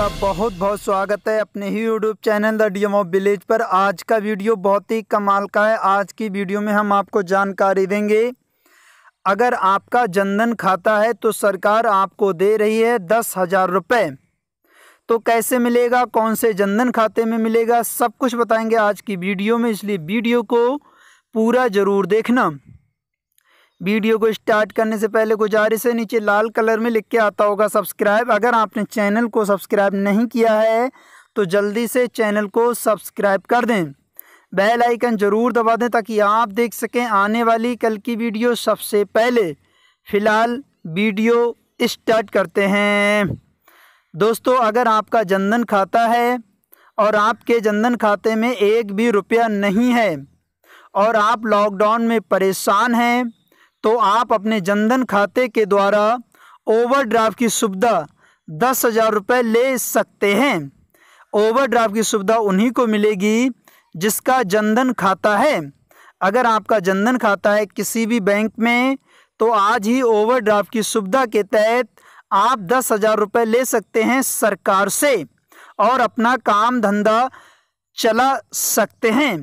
आपका बहुत बहुत स्वागत है अपने ही YouTube channel the D M of village पर आज का वीडियो बहुत ही कमाल का है आज की वीडियो में हम आपको जानकारी देंगे अगर आपका जनधन खाता है तो सरकार आपको दे रही है दस हज़ार रुपये तो कैसे मिलेगा कौन से जनधन खाते में मिलेगा सब कुछ बताएंगे आज की वीडियो में इसलिए वीडियो को पूरा ज़रूर देखना वीडियो को स्टार्ट करने से पहले गुजारिश है नीचे लाल कलर में लिख के आता होगा सब्सक्राइब अगर आपने चैनल को सब्सक्राइब नहीं किया है तो जल्दी से चैनल को सब्सक्राइब कर दें बेल आइकन ज़रूर दबा दें ताकि आप देख सकें आने वाली कल की वीडियो सबसे पहले फ़िलहाल वीडियो स्टार्ट करते हैं दोस्तों अगर आपका जनधन खाता है और आपके जनधन खाते में एक भी रुपया नहीं है और आप लॉकडाउन में परेशान हैं तो आप अपने जनधन खाते के द्वारा ओवरड्राफ्ट की सुविधा दस हज़ार रुपये ले सकते हैं ओवरड्राफ्ट की सुविधा उन्हीं को मिलेगी जिसका जनधन खाता है अगर आपका जनधन खाता है किसी भी बैंक में तो आज ही ओवरड्राफ्ट की सुविधा के तहत आप दस हज़ार रुपये ले सकते हैं सरकार से और अपना काम धंधा चला सकते हैं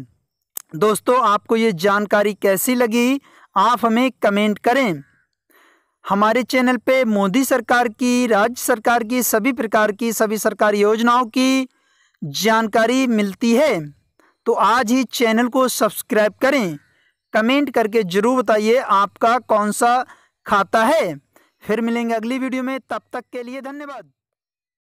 दोस्तों आपको ये जानकारी कैसी लगी आप हमें कमेंट करें हमारे चैनल पे मोदी सरकार की राज्य सरकार की सभी प्रकार की सभी सरकारी योजनाओं की जानकारी मिलती है तो आज ही चैनल को सब्सक्राइब करें कमेंट करके ज़रूर बताइए आपका कौन सा खाता है फिर मिलेंगे अगली वीडियो में तब तक के लिए धन्यवाद